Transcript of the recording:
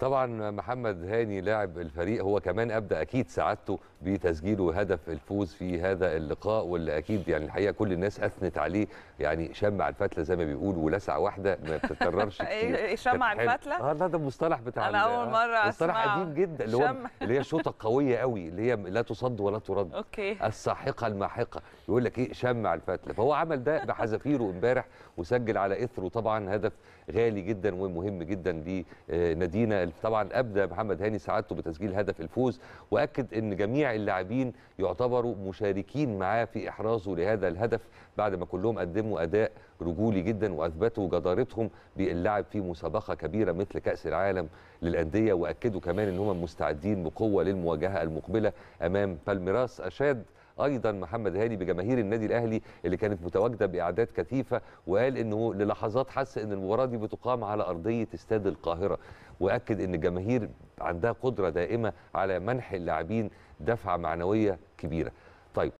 طبعا محمد هاني لاعب الفريق هو كمان ابدا اكيد سعادته بتسجيله هدف الفوز في هذا اللقاء واللي اكيد يعني الحقيقه كل الناس اثنت عليه يعني شمع الفتله زي ما بيقولوا ولسعه واحده ما بتتكررش كتير إيه، شمع الفتله اه ده مصطلح بتاع انا اول آه، مره مصطلح قديم جدا اللي هو اللي هي الشوطه القويه قوي اللي هي لا تصد ولا ترد اوكي الساحقه الماحقه يقول لك ايه شمع الفتله فهو عمل ده بحذافيره امبارح وسجل على اثره طبعا هدف غالي جدا ومهم جدا لنادينا الهلال طبعا ابدى محمد هاني سعادته بتسجيل هدف الفوز واكد ان جميع اللاعبين يعتبروا مشاركين معاه في احرازه لهذا الهدف بعد ما كلهم قدموا اداء رجولي جدا واثبتوا جدارتهم باللعب في مسابقه كبيره مثل كاس العالم للانديه واكدوا كمان ان هم مستعدين بقوه للمواجهه المقبله امام بالميراس اشاد ايضا محمد هاني بجماهير النادي الاهلي اللي كانت متواجده باعداد كثيفه وقال انه للحظات حس ان المباراه دي بتقام على ارضيه استاد القاهره واكد ان الجماهير عندها قدره دائمه على منح اللاعبين دفعه معنويه كبيره طيب